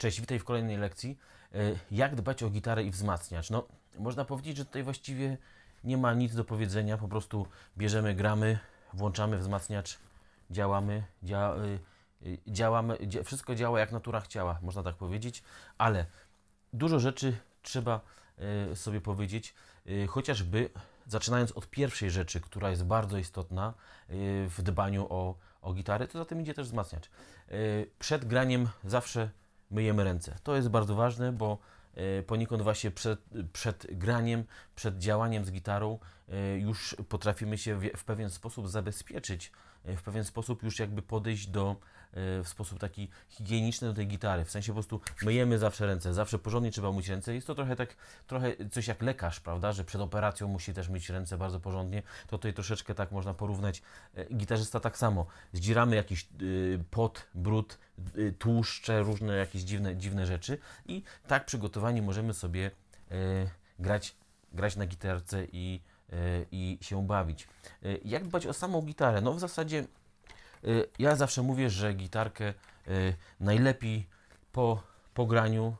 Cześć, witaj w kolejnej lekcji. E, jak dbać o gitarę i wzmacniacz? No, można powiedzieć, że tutaj właściwie nie ma nic do powiedzenia. Po prostu bierzemy, gramy, włączamy wzmacniacz, działamy, dzia, e, e, działamy, wszystko działa jak natura chciała, można tak powiedzieć, ale dużo rzeczy trzeba sobie powiedzieć, chociażby zaczynając od pierwszej rzeczy, która jest bardzo istotna w dbaniu o, o gitarę, to za tym idzie też wzmacniacz. Przed graniem zawsze myjemy ręce. To jest bardzo ważne, bo e, poniekąd właśnie przed, przed graniem, przed działaniem z gitarą e, już potrafimy się w, w pewien sposób zabezpieczyć, e, w pewien sposób już jakby podejść do w sposób taki higieniczny do tej gitary. W sensie po prostu myjemy zawsze ręce, zawsze porządnie trzeba myć ręce. Jest to trochę tak, trochę coś jak lekarz, prawda, że przed operacją musi też myć ręce bardzo porządnie. To tutaj troszeczkę tak można porównać. E, gitarzysta tak samo. Zdzieramy jakiś y, pot, brud, y, tłuszcze, różne jakieś dziwne, dziwne rzeczy i tak przygotowani możemy sobie e, grać, grać na gitarce i e, i się bawić. Jak dbać o samą gitarę? No w zasadzie Y, ja zawsze mówię, że gitarkę y, najlepiej po pograniu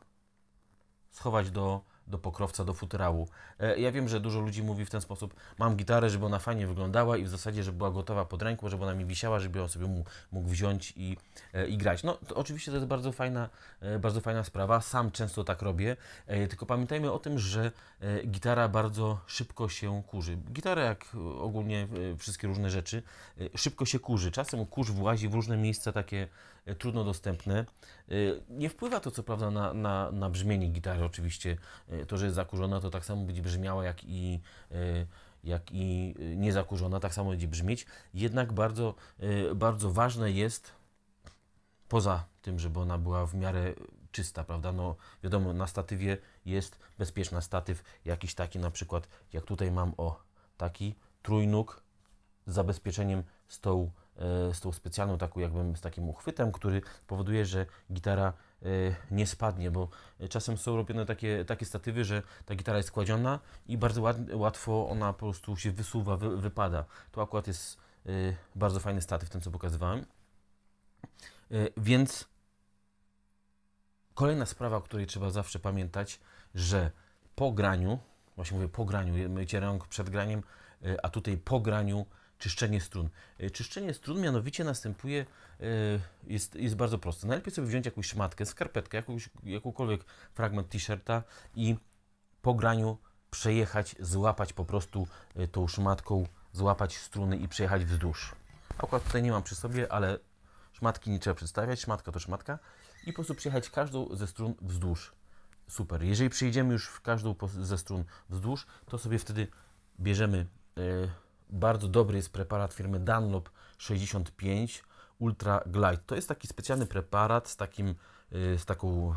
schować do do pokrowca, do futrału. E, ja wiem, że dużo ludzi mówi w ten sposób, mam gitarę, żeby ona fajnie wyglądała i w zasadzie, żeby była gotowa pod ręką, żeby ona mi wisiała, żeby ją sobie mógł wziąć i, e, i grać. No, to oczywiście to jest bardzo fajna, e, bardzo fajna sprawa, sam często tak robię, tylko pamiętajmy o tym, że gitara bardzo szybko się kurzy. Gitara, jak ogólnie wszystkie różne rzeczy, szybko się kurzy. Czasem kurz włazi w różne miejsca takie E, trudno dostępne. E, nie wpływa to co prawda na, na, na brzmienie gitary oczywiście. E, to, że jest zakurzona, to tak samo będzie brzmiała jak i jak i niezakurzona, tak samo będzie brzmieć. Jednak bardzo, bardzo ważne jest, poza tym, żeby ona była w miarę czysta, prawda? No wiadomo, na statywie jest bezpieczna statyw, jakiś taki na przykład, jak tutaj mam, o, taki trójnóg z zabezpieczeniem stołu z tą specjalną taką jakbym z takim uchwytem, który powoduje, że gitara e, nie spadnie, bo czasem są robione takie, takie statywy, że ta gitara jest kładziona i bardzo łatwo ona po prostu się wysuwa, wy, wypada. To akurat jest e, bardzo fajny statyw, ten co pokazywałem. E, więc kolejna sprawa, o której trzeba zawsze pamiętać, że po graniu, właśnie mówię po graniu, mycie rąk przed graniem, a tutaj po graniu czyszczenie strun. E, czyszczenie strun mianowicie następuje, e, jest, jest bardzo proste. Najlepiej sobie wziąć jakąś szmatkę, skarpetkę, jakąś, jakąkolwiek fragment t-shirta i po graniu przejechać, złapać po prostu e, tą szmatką, złapać struny i przejechać wzdłuż. Akurat tutaj nie mam przy sobie, ale szmatki nie trzeba przedstawiać, szmatka to szmatka i po prostu przejechać każdą ze strun wzdłuż. Super. Jeżeli przejdziemy już w każdą ze strun wzdłuż, to sobie wtedy bierzemy... Yy, bardzo dobry jest preparat firmy Dunlop 65 Ultra Glide. To jest taki specjalny preparat z takim, y, z taką,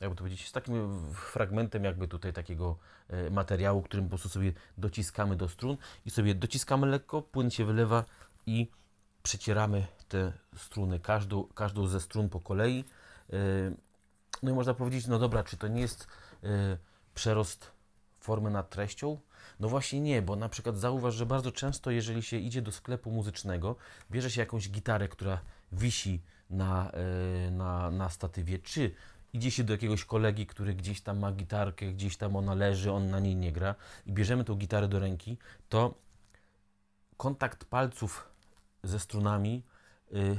jakby to powiedzieć, z takim fragmentem jakby tutaj takiego y, materiału, którym po prostu sobie dociskamy do strun i sobie dociskamy lekko, płyn się wylewa i przecieramy te struny, każdą, każdą ze strun po kolei. Y, no i można powiedzieć, no dobra, czy to nie jest przerost formy nad treścią? No właśnie nie, bo na przykład zauważ, że bardzo często, jeżeli się idzie do sklepu muzycznego, bierze się jakąś gitarę, która wisi na, e, na, na statywie, czy idzie się do jakiegoś kolegi, który gdzieś tam ma gitarkę, gdzieś tam ona leży, on na niej nie gra i bierzemy tą gitarę do ręki, to kontakt palców ze strunami y,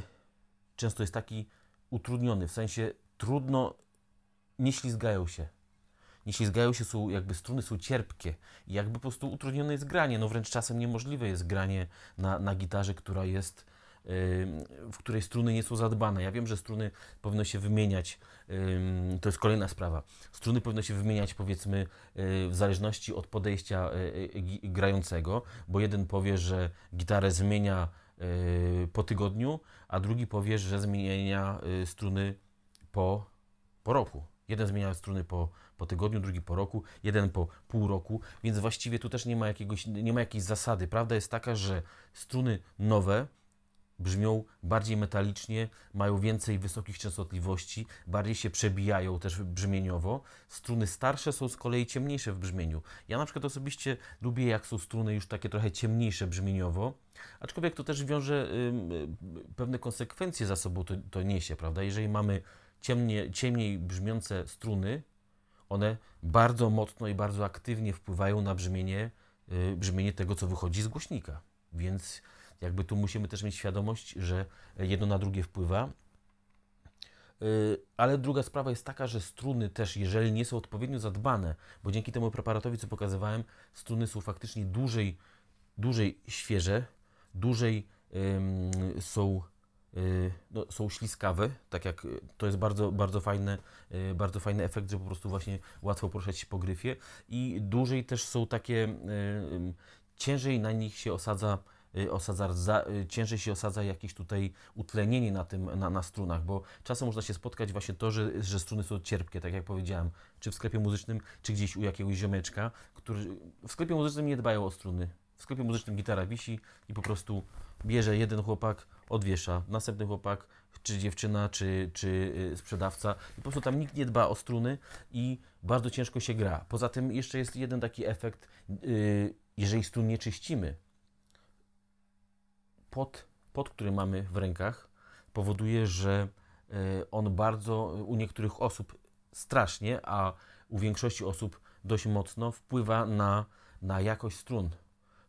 często jest taki utrudniony, w sensie trudno, nie ślizgają się nie ślizgają się, są jakby struny są cierpkie i jakby po prostu utrudnione jest granie, no wręcz czasem niemożliwe jest granie na, na gitarze, która jest, w której struny nie są zadbane. Ja wiem, że struny powinno się wymieniać, to jest kolejna sprawa, struny powinno się wymieniać powiedzmy e, w zależności od podejścia e, e, grającego, bo jeden powie, że gitarę zmienia po tygodniu, a drugi powie, że zmienia struny po, po roku. Jeden zmienia struny po po tygodniu, drugi po roku, jeden po pół roku, więc właściwie tu też nie ma, jakiegoś, nie ma jakiejś zasady. Prawda jest taka, że struny nowe brzmią bardziej metalicznie, mają więcej wysokich częstotliwości, bardziej się przebijają też brzmieniowo. Struny starsze są z kolei ciemniejsze w brzmieniu. Ja na przykład osobiście lubię, jak są struny już takie trochę ciemniejsze brzmieniowo, aczkolwiek to też wiąże pewne konsekwencje za sobą to, to niesie, prawda? Jeżeli mamy ciemnie, ciemniej brzmiące struny, one bardzo mocno i bardzo aktywnie wpływają na brzmienie, y, brzmienie tego, co wychodzi z głośnika. Więc jakby tu musimy też mieć świadomość, że jedno na drugie wpływa. Y, ale druga sprawa jest taka, że struny też, jeżeli nie są odpowiednio zadbane, bo dzięki temu preparatowi, co pokazywałem, struny są faktycznie dłużej, dłużej świeże, dłużej ym, są Y, no, są śliskawe, tak jak y, to jest bardzo, bardzo, fajny, bardzo fajny efekt, że po prostu właśnie łatwo poruszać się po gryfie i dłużej też są takie, y, ciężej na nich się osadza osadza, za, ciężej się osadza jakieś tutaj utlenienie na, tym, na, na strunach, bo czasem można się spotkać właśnie to, że, że struny są cierpkie, tak jak powiedziałem, czy w sklepie muzycznym, czy gdzieś u jakiegoś ziomeczka, który w sklepie muzycznym nie dbają o struny. W sklepie muzycznym gitara wisi i po prostu bierze jeden chłopak, odwiesza. Następny chłopak, czy dziewczyna, czy, czy y, sprzedawca. po prostu tam nikt nie dba o struny i bardzo ciężko się gra. Poza tym jeszcze jest jeden taki efekt, y, jeżeli strun nie czyścimy, pod pod który mamy w rękach, powoduje, że y, on bardzo u niektórych osób strasznie, a u większości osób dość mocno wpływa na, na jakość strun.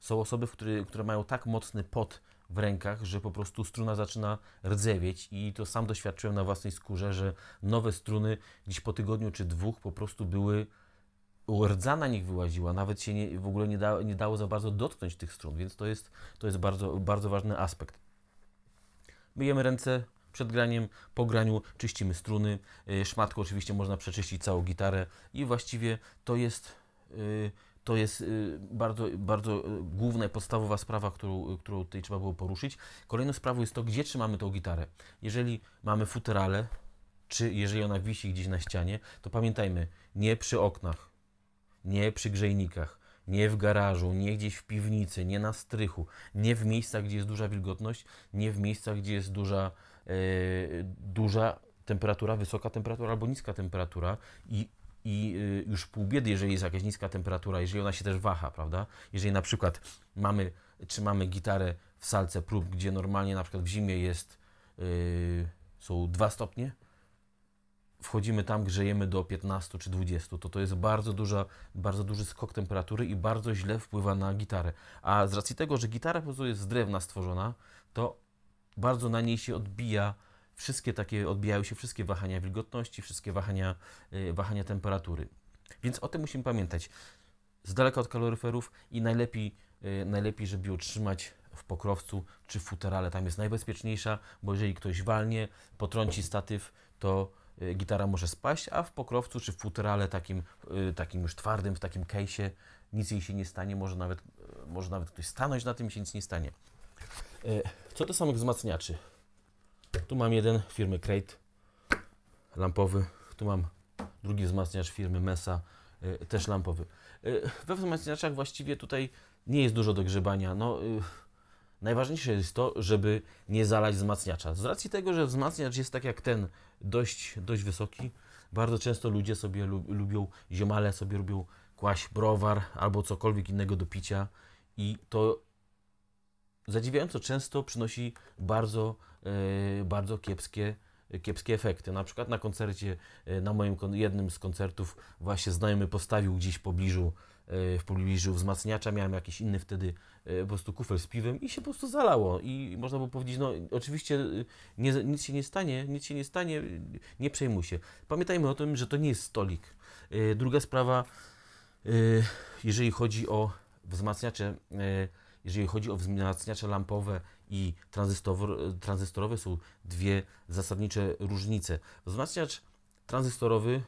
Są osoby, które, które mają tak mocny pot w rękach, że po prostu struna zaczyna rdzewieć i to sam doświadczyłem na własnej skórze, że nowe struny gdzieś po tygodniu czy dwóch po prostu były rdza na nich wyłaziła, nawet się nie, w ogóle nie, da, nie dało za bardzo dotknąć tych strun, więc to jest, to jest bardzo, bardzo ważny aspekt. Myjemy ręce przed graniem, po graniu czyścimy struny, y, szmatko oczywiście można przeczyścić całą gitarę i właściwie to jest... Yy, to jest y, bardzo, bardzo y, główna, podstawowa sprawa, którą, y, którą tutaj trzeba było poruszyć. Kolejną sprawą jest to, gdzie trzymamy tą gitarę. Jeżeli mamy futerale, czy jeżeli ona wisi gdzieś na ścianie, to pamiętajmy, nie przy oknach, nie przy grzejnikach, nie w garażu, nie gdzieś w piwnicy, nie na strychu, nie w miejscach, gdzie jest duża wilgotność, nie w miejscach, gdzie jest duża, yy, duża temperatura, wysoka temperatura albo niska temperatura i i y, już pół biedy, jeżeli jest jakaś niska temperatura, jeżeli ona się też waha, prawda? Jeżeli na przykład mamy, trzymamy gitarę w salce prób, gdzie normalnie na przykład w zimie jest, yy, są 2 stopnie, wchodzimy tam, grzejemy do 15 czy 20, to to jest bardzo, duża, bardzo duży skok temperatury i bardzo źle wpływa na gitarę. A z racji tego, że gitara po prostu jest z drewna stworzona, to bardzo na niej się odbija wszystkie takie, odbijają się wszystkie wahania wilgotności, wszystkie wahania, y, wahania temperatury. Więc o tym musimy pamiętać. Z daleka od kaloryferów i najlepiej, y, najlepiej żeby ją trzymać w pokrowcu czy w futerale. Tam jest najbezpieczniejsza, bo jeżeli ktoś walnie, potrąci statyw, to y, gitara może spaść, a w pokrowcu czy w futerale takim, takim już twardym, w takim case'ie nic jej się nie stanie, może nawet, może nawet ktoś stanąć na tym i się nic nie stanie. Co do samych wzmacniaczy. Tu mam jeden firmy Crate lampowy. Tu mam drugi wzmacniacz firmy Mesa, y, też lampowy. Y, we wzmacniaczach właściwie tutaj nie jest dużo do grzebania. No, y, najważniejsze jest to, żeby nie zalać wzmacniacza. Z racji tego, że wzmacniacz jest tak jak ten, dość, dość wysoki, bardzo często ludzie sobie lu lubią, ziomale sobie lubią kłaść browar albo cokolwiek innego do picia i to zadziwiająco często przynosi bardzo, e, bardzo kiepskie kiepskie efekty. Na przykład na koncercie, e, na moim jednym z koncertów właśnie znajomy postawił gdzieś w pobliżu, e, w pobliżu wzmacniacza, miałem jakiś inny wtedy po prostu kufel z piwem i się po prostu zalało i można było powiedzieć, no oczywiście nie, nic się nie stanie, nic się nie stanie, nie przejmuj się. Pamiętajmy o tym, że to nie jest stolik. Druga sprawa, jeżeli chodzi o wzmacniacze, jeżeli chodzi o wzmacniacze lampowe i tranzystorowe, są dwie zasadnicze różnice. Wzmacniacz tranzystorowy,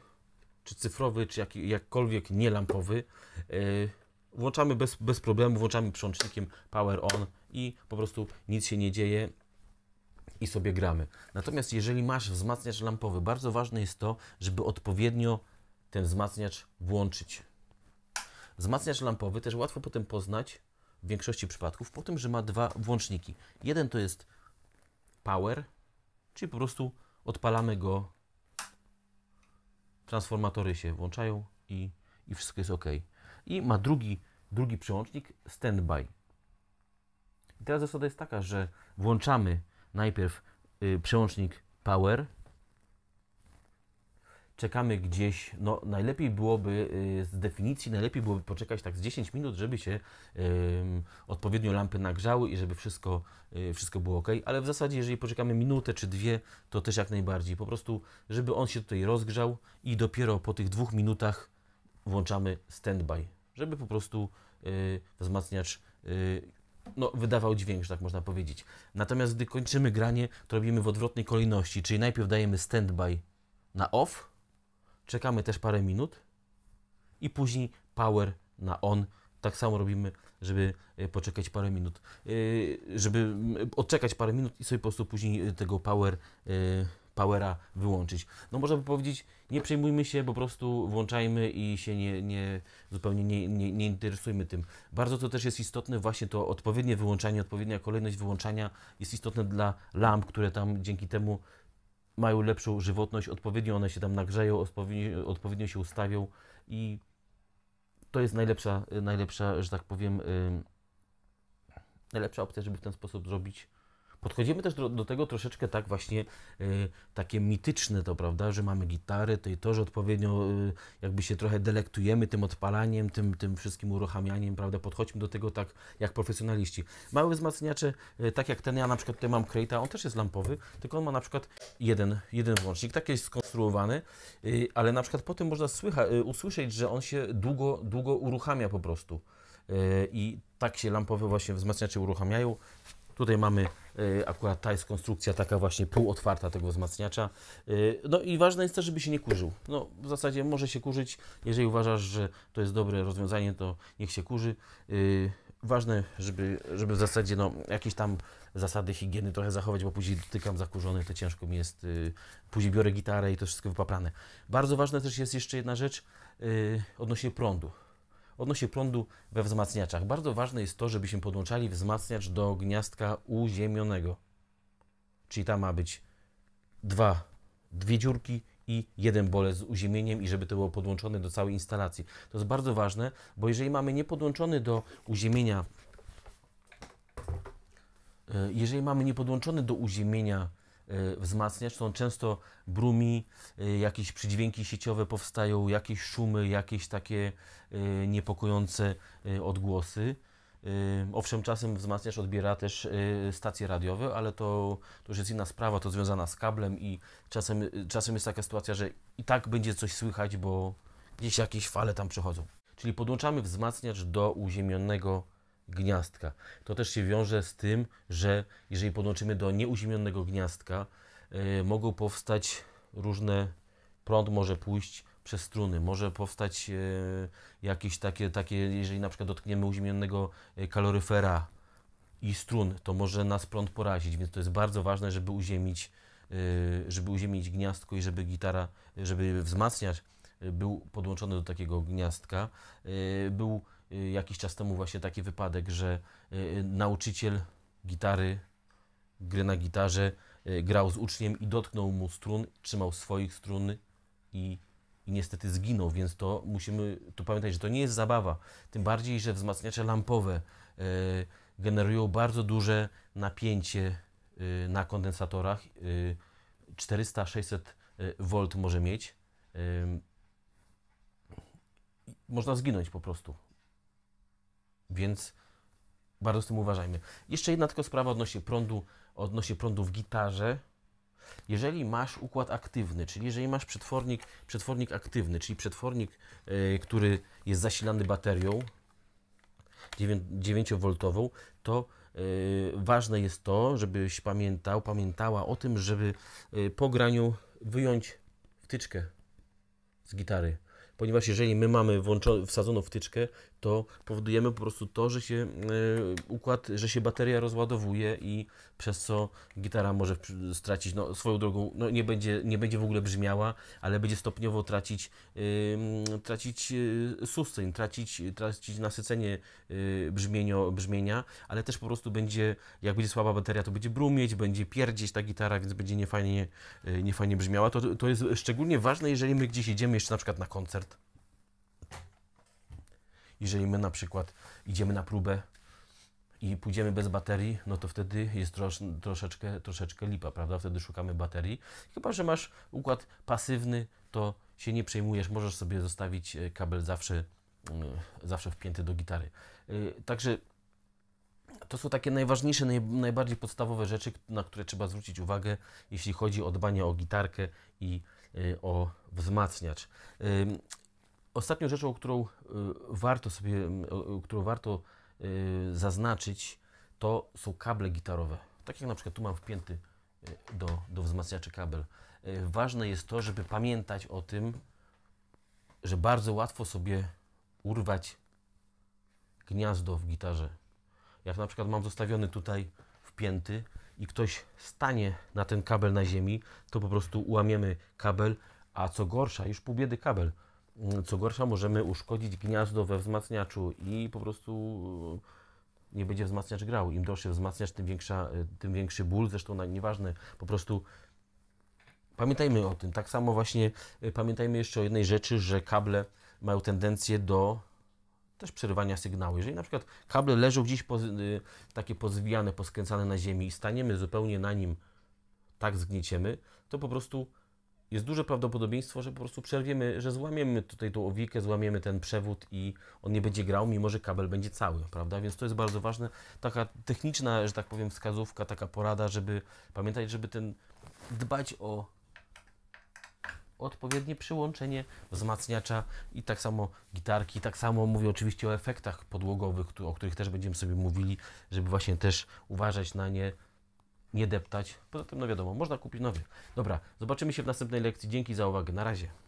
czy cyfrowy, czy jak, jakkolwiek nielampowy, yy, włączamy bez, bez problemu, włączamy przełącznikiem power on i po prostu nic się nie dzieje i sobie gramy. Natomiast jeżeli masz wzmacniacz lampowy, bardzo ważne jest to, żeby odpowiednio ten wzmacniacz włączyć. Wzmacniacz lampowy też łatwo potem poznać, w większości przypadków po tym, że ma dwa włączniki. Jeden to jest power, czyli po prostu odpalamy go, transformatory się włączają i, i wszystko jest ok. I ma drugi, drugi przełącznik standby. I teraz zasada jest taka, że włączamy najpierw y, przełącznik power, czekamy gdzieś, no najlepiej byłoby y, z definicji, najlepiej byłoby poczekać tak z 10 minut, żeby się odpowiednio lampy nagrzały i żeby wszystko, y, wszystko było ok, ale w zasadzie jeżeli poczekamy minutę czy dwie, to też jak najbardziej, po prostu żeby on się tutaj rozgrzał i dopiero po tych dwóch minutach włączamy standby, żeby po prostu y, wzmacniacz no, wydawał dźwięk, że tak można powiedzieć. Natomiast gdy kończymy granie, to robimy w odwrotnej kolejności, czyli najpierw dajemy standby na off, czekamy też parę minut i później power na on. Tak samo robimy, żeby e, poczekać parę minut, e, żeby odczekać parę minut i sobie po prostu później e, tego power, powera wyłączyć. No można by powiedzieć, nie przejmujmy się, po prostu włączajmy i się nie, nie zupełnie nie, nie, nie interesujmy tym. Bardzo to też jest istotne, właśnie to odpowiednie wyłączanie, odpowiednia kolejność wyłączania jest istotne dla lamp, które tam dzięki temu mają lepszą żywotność, odpowiednio one się tam nagrzeją, odpowiednio, odpowiednio się ustawią i to jest najlepsza, najlepsza, że tak powiem, najlepsza opcja, żeby w ten sposób zrobić Podchodzimy też do, do, tego troszeczkę tak właśnie y, takie mityczne to, prawda, że mamy gitary, to i to, że odpowiednio y, jakby się trochę delektujemy tym odpalaniem, tym, tym wszystkim uruchamianiem, prawda, podchodźmy do tego tak jak profesjonaliści. Małe wzmacniacze, y, tak jak ten, ja na przykład tutaj mam Krejta, on też jest lampowy, tylko on ma na przykład jeden, jeden włącznik, tak jest skonstruowany, y, ale na przykład potem można słycha, y, usłyszeć, że on się długo, długo uruchamia po prostu. Y, I tak się lampowe właśnie wzmacniacze uruchamiają. Tutaj mamy y, akurat ta jest konstrukcja taka właśnie półotwarta tego wzmacniacza. Y, no i ważne jest też, żeby się nie kurzył. No w zasadzie może się kurzyć, jeżeli uważasz, że to jest dobre rozwiązanie, to niech się kurzy. Y, ważne, żeby, żeby w zasadzie no, jakieś tam zasady higieny trochę zachować, bo później dotykam zakurzony, to ciężko mi jest. Później biorę gitarę i to wszystko wypaprane. Bardzo ważna też jest jeszcze jedna rzecz odnośnie prądu odnośnie prądu we wzmacniaczach. Bardzo ważne jest to, żebyśmy podłączali wzmacniacz do gniazdka uziemionego. Czyli tam ma być dwa, dwie dziurki i jeden bolec z uziemieniem i żeby to było podłączone do całej instalacji. To jest bardzo ważne, bo jeżeli mamy niepodłączony do uziemienia e, jeżeli mamy niepodłączony do uziemienia E, wzmacniacz. Są często brumi, e, jakieś przydźwięki sieciowe powstają, jakieś szumy, jakieś takie e, niepokojące odgłosy. Owszem, czasem wzmacniacz odbiera też stacje radiowe, ale to, to już jest inna sprawa, to związana z kablem i czasem, czasem jest taka sytuacja, że i tak będzie coś słychać, bo gdzieś jakieś fale tam przechodzą. Czyli podłączamy wzmacniacz do uziemionego gniazdka. To też się wiąże z tym, że jeżeli podłączymy do nieuziemionego gniazdka, yy, mogą powstać różne, prąd może pójść przez struny, może powstać yy, jakieś takie, takie, jeżeli na przykład dotkniemy uziemionego e, kaloryfera i strun, to może nas prąd porazić, więc to jest bardzo ważne, żeby uziemić, yy, żeby uziemić gniazdko i żeby gitara, żeby wzmacniacz był podłączony do takiego gniazdka, był Y, jakiś czas temu właśnie taki wypadek, że y, y, nauczyciel gitary, gry na gitarze, grał z uczniem i dotknął mu strun, trzymał swoich strun i, i niestety zginął, więc to musimy tu pamiętać, że to nie jest zabawa. Tym bardziej, że wzmacniacze lampowe generują bardzo duże napięcie na kondensatorach. 400-600 V może mieć. Można zginąć po prostu. Więc bardzo z tym uważajmy. Jeszcze jedna tylko sprawa odnośnie prądu, odnośnie prądu w gitarze. Jeżeli masz układ aktywny, czyli jeżeli masz przetwornik, przetwornik aktywny, czyli przetwornik, yy, który jest zasilany baterią 9V, to Yy, ważne jest to, żebyś pamiętał, pamiętała o tym, żeby yy, po graniu wyjąć wtyczkę z gitary. Ponieważ jeżeli my mamy wsadzoną wtyczkę, to powodujemy po prostu to, że się e, układ, że się bateria rozładowuje i przez co gitara może stracić no, swoją drogą, no, nie, będzie, nie będzie w ogóle brzmiała, ale będzie stopniowo tracić, e, tracić e, sustain, tracić, tracić nasycenie brzmienio, brzmienia, ale też po prostu będzie, jak będzie słaba bateria, to będzie brumieć, będzie pierdzieć ta gitara, więc będzie niefajnie, niefajnie brzmiała. To, to jest szczególnie ważne, jeżeli my gdzieś idziemy jeszcze na przykład na koncert. Jeżeli my na przykład idziemy na próbę i pójdziemy bez baterii, no to wtedy jest trosz, troszeczkę, troszeczkę lipa, prawda? Wtedy szukamy baterii. Chyba, że masz układ pasywny, to się nie przejmujesz, możesz sobie zostawić e, kabel zawsze, mm, zawsze wpięty do gitary. E, także to są takie najważniejsze, naj, najbardziej podstawowe rzeczy, na które trzeba zwrócić uwagę, jeśli chodzi o dbanie o gitarkę i e, o wzmacniacz. Ostatnią rzeczą, którą y, warto sobie, y, którą warto y, zaznaczyć, to są kable gitarowe. Tak jak na przykład tu mam wpięty do, do wzmacniaczy kabel. Ważne jest to, żeby pamiętać o tym, że bardzo łatwo sobie urwać gniazdo w gitarze. Jak na przykład mam zostawiony tutaj wpięty i ktoś stanie na ten kabel na ziemi, to po prostu ułamiemy kabel, a co gorsza, już pół biedy kabel co gorsza, możemy uszkodzić gniazdo we wzmacniaczu i po prostu e, nie będzie wzmacniacz grał. Im dalszy wzmacniacz, tym, większa, e, tym większy ból, zresztą nieważne, po prostu pamiętajmy o tym. Tak samo właśnie e, pamiętajmy jeszcze o jednej rzeczy, że kable mają tendencję do też przerywania sygnału. Jeżeli na przykład kable leżą gdzieś takie pozwijane, poskręcane na ziemi i staniemy zupełnie na nim, tak zgnieciemy, to po prostu jest duże prawdopodobieństwo, że po prostu przerwiemy, że złamiemy tutaj tą owikę, złamiemy ten przewód i on nie będzie grał, mimo że kabel będzie cały, prawda? Więc to jest bardzo ważne, taka techniczna, że tak powiem, wskazówka, taka porada, żeby pamiętać, żeby ten dbać o odpowiednie przyłączenie wzmacniacza i tak samo gitarki, tak samo mówię oczywiście o efektach podłogowych, o których też będziemy sobie mówili, żeby właśnie też uważać na nie, nie deptać. Poza tym, no wiadomo, można kupić nowy. Dobra, zobaczymy się w następnej lekcji. Dzięki za uwagę. Na razie.